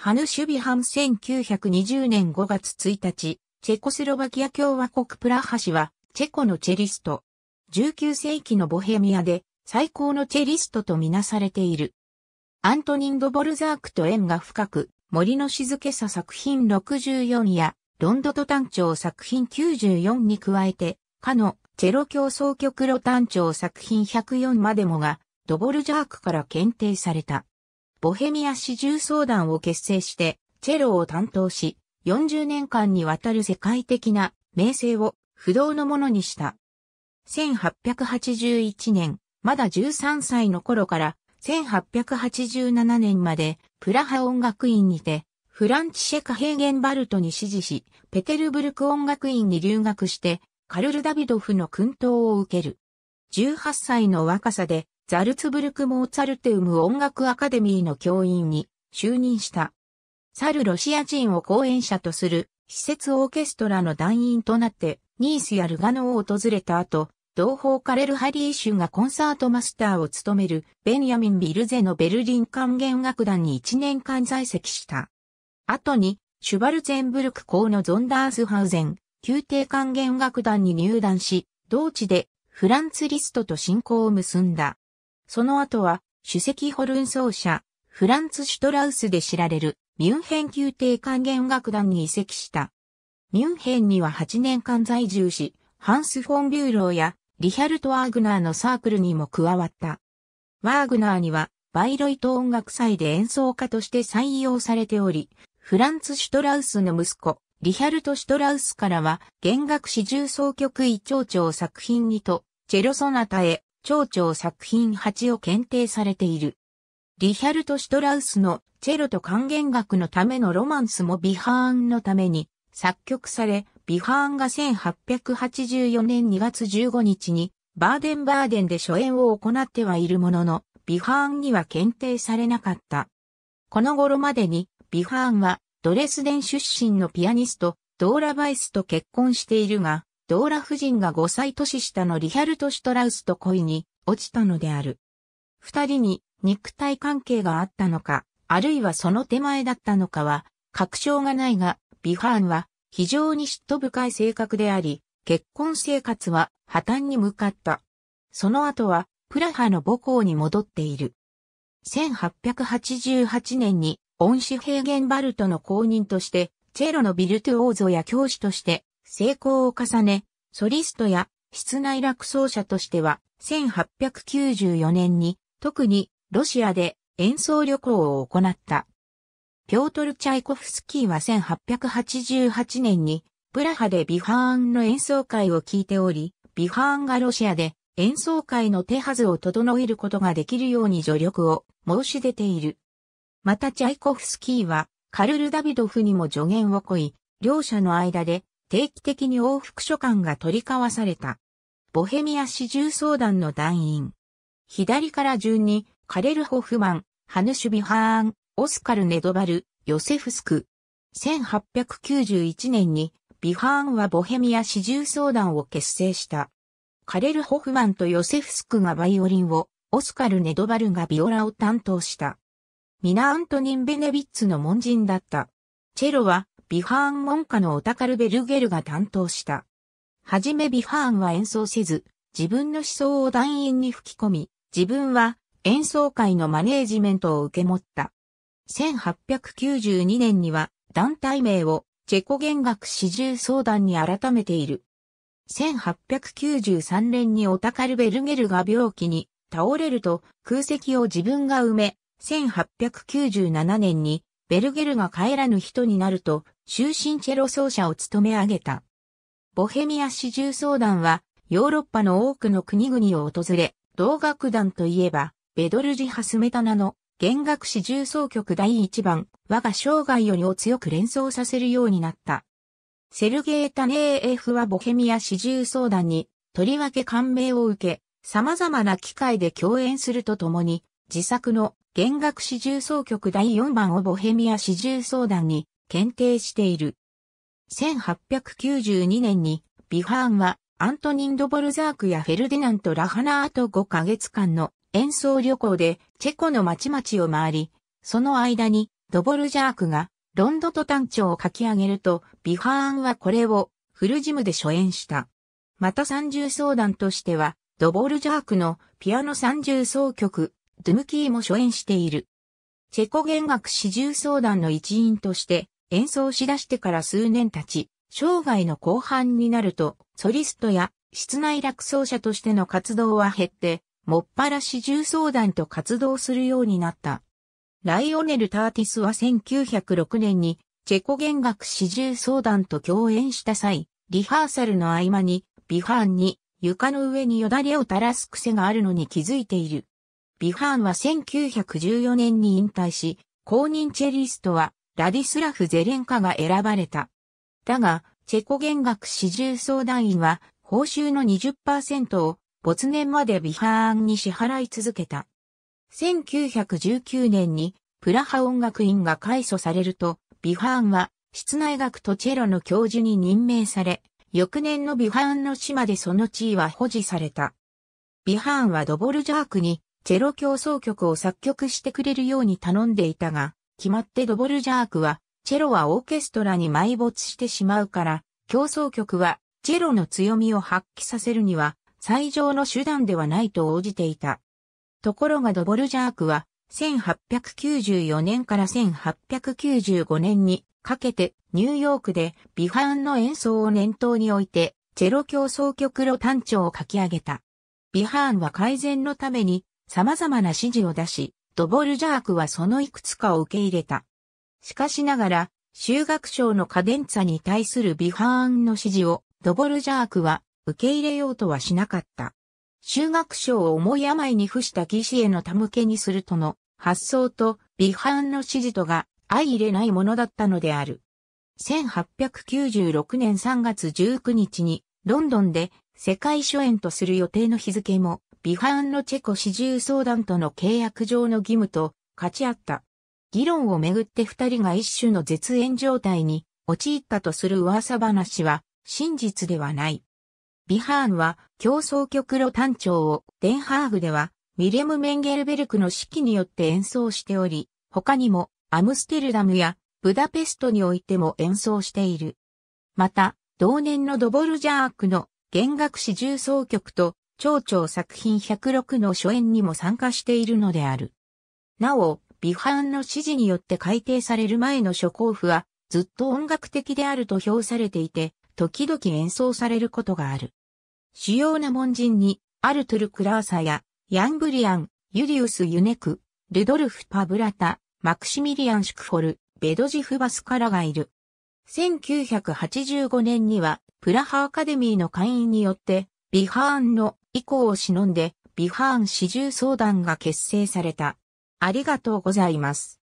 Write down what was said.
ハヌシュビハン1920年5月1日、チェコスロバキア共和国プラハ市は、チェコのチェリスト。19世紀のボヘミアで、最高のチェリストとみなされている。アントニン・ド・ボルザークと縁が深く、森の静けさ作品64や、ロンドト単調作品94に加えて、かの、チェロ競争曲ロ単調作品104までもが、ドボルジャークから検定された。ボヘミア四重奏団を結成して、チェロを担当し、40年間にわたる世界的な名声を不動のものにした。1881年、まだ13歳の頃から、1887年まで、プラハ音楽院にて、フランチシェカ・ヘーゲンバルトに支持し、ペテルブルク音楽院に留学して、カルル・ダビドフの訓陶を受ける。18歳の若さで、ザルツブルク・モーツァルテウム音楽アカデミーの教員に就任した。サルロシア人を講演者とする施設オーケストラの団員となってニースやルガノを訪れた後、同胞カレル・ハリーシュがコンサートマスターを務めるベンヤミン・ビルゼのベルリン管弦楽団に1年間在籍した。後に、シュバルゼンブルク校のゾンダースハウゼン、宮廷管弦楽団に入団し、同地でフランツ・リストと親交を結んだ。その後は、首席ホルン奏者、フランツ・シュトラウスで知られる、ミュンヘン宮廷管弦楽団に移籍した。ミュンヘンには8年間在住し、ハンス・フォン・ビューローや、リヒャルト・ワーグナーのサークルにも加わった。ワーグナーには、バイロイト音楽祭で演奏家として採用されており、フランツ・シュトラウスの息子、リヒャルト・シュトラウスからは、弦楽四重奏曲一丁長作品にと、チェロソナタへ、蝶々作品8を検定されている。リヒャルト・シュトラウスのチェロと還元楽のためのロマンスもビハーンのために作曲され、ビハーンが1884年2月15日にバーデンバーデンで初演を行ってはいるものの、ビハーンには検定されなかった。この頃までに、ビハーンはドレスデン出身のピアニスト、ドーラ・バイスと結婚しているが、ドーラ夫人が5歳年下のリヒャルト・シュトラウスと恋に落ちたのである。二人に肉体関係があったのか、あるいはその手前だったのかは、確証がないが、ビハーンは非常に嫉妬深い性格であり、結婚生活は破綻に向かった。その後は、プラハの母校に戻っている。1888年に、恩師ヘーゲンバルトの公認として、チェロのビルトゥオーゾや教師として、成功を重ね、ソリストや室内楽奏者としては、1894年に特にロシアで演奏旅行を行った。ピョートル・チャイコフスキーは1888年にプラハでビハーンの演奏会を聞いており、ビハーンがロシアで演奏会の手はずを整えることができるように助力を申し出ている。またチャイコフスキーはカルル・ダビドフにも助言をこい、両者の間で定期的に往復書簡が取り交わされた。ボヘミア市重相談の団員。左から順に、カレル・ホフマン、ハヌシュビハーン、オスカル・ネドバル、ヨセフスク。1891年に、ビハーンはボヘミア市重相談を結成した。カレル・ホフマンとヨセフスクがバイオリンを、オスカル・ネドバルがビオラを担当した。ミナ・アントニン・ベネビッツの門人だった。チェロはビファーン門下のオタカルベルゲルが担当した。はじめビファーンは演奏せず、自分の思想を団員に吹き込み、自分は演奏会のマネージメントを受け持った。1892年には団体名をチェコ弦楽四重相談に改めている。1893年にオタカルベルゲルが病気に倒れると空席を自分が埋め、1897年にベルゲルが帰らぬ人になると終身チェロ奏者を務め上げた。ボヘミア四重奏団は、ヨーロッパの多くの国々を訪れ、同楽団といえば、ベドルジ・ハスメタナの弦楽四重奏曲第1番、我が生涯よりを強く連想させるようになった。セルゲー・タネーエフはボヘミア四重奏団に、とりわけ感銘を受け、様々な機会で共演するとともに、自作の弦楽四重奏曲第4番をボヘミア四重奏団に検定している。1892年に、ビハーンは、アントニン・ドボルザークやフェルディナント・ラハナーと5ヶ月間の演奏旅行でチェコの町々を回り、その間にドボルジャークがロンドと単調を書き上げると、ビハーンはこれをフルジムで初演した。また三重奏団としては、ドボルジャークのピアノ三重奏曲、ドゥムキーも初演している。チェコ弦楽四重奏団の一員として、演奏しだしてから数年経ち、生涯の後半になると、ソリストや室内落奏者としての活動は減って、もっぱら四重相談と活動するようになった。ライオネル・ターティスは1906年にチェコ弦楽四重相談と共演した際、リハーサルの合間に、ビハーンに床の上によだれを垂らす癖があるのに気づいている。ビハーンは1914年に引退し、公認チェリストはラディスラフ・ゼレンカが選ばれた。だが、チェコ弦楽始重相談員は、報酬の20%を没年までビハーンに支払い続けた。1919年にプラハ音楽院が改祖されると、ビハーンは室内楽とチェロの教授に任命され、翌年のビハーンの死までその地位は保持された。ビハーンはドボルジャークにチェロ協奏曲を作曲してくれるように頼んでいたが、決まってドボルジャークは、チェロはオーケストラに埋没してしまうから、競争曲は、チェロの強みを発揮させるには、最上の手段ではないと応じていた。ところがドボルジャークは、1894年から1895年にかけてニューヨークでビハーンの演奏を念頭に置いてチェロ競争曲路単調を書き上げた。ビハーンは改善のために様々な指示を出し、ドボルジャークはそのいくつかを受け入れた。しかしながら、修学賞のカデンツァに対するビハーンの指示をドボルジャークは受け入れようとはしなかった。修学賞を重い病に付した騎士への手向けにするとの発想とビハーンの指示とが相入れないものだったのである。1896年3月19日にロンドンで世界初演とする予定の日付もビハーンのチェコ市住相談との契約上の義務と勝ち合った。議論をめぐって二人が一種の絶縁状態に陥ったとする噂話は真実ではない。ビハーンは競争局路単調をデンハーグではミレム・メンゲルベルクの指揮によって演奏しており、他にもアムステルダムやブダペストにおいても演奏している。また、同年のドボルジャークの弦楽四重奏曲と蝶々作品106の初演にも参加しているのである。なお、ビーンの指示によって改定される前の初行譜は、ずっと音楽的であると評されていて、時々演奏されることがある。主要な門人に、アルトゥル・クラーサや、ヤンブリアン、ユリウス・ユネク、ルドルフ・パブラタ、マクシミリアン・シュクフォル、ベドジフ・バスカラがいる。1985年には、プラハアカデミーの会員によって、ビハーンの以降を忍んで、ビハーン四重相談が結成された。ありがとうございます。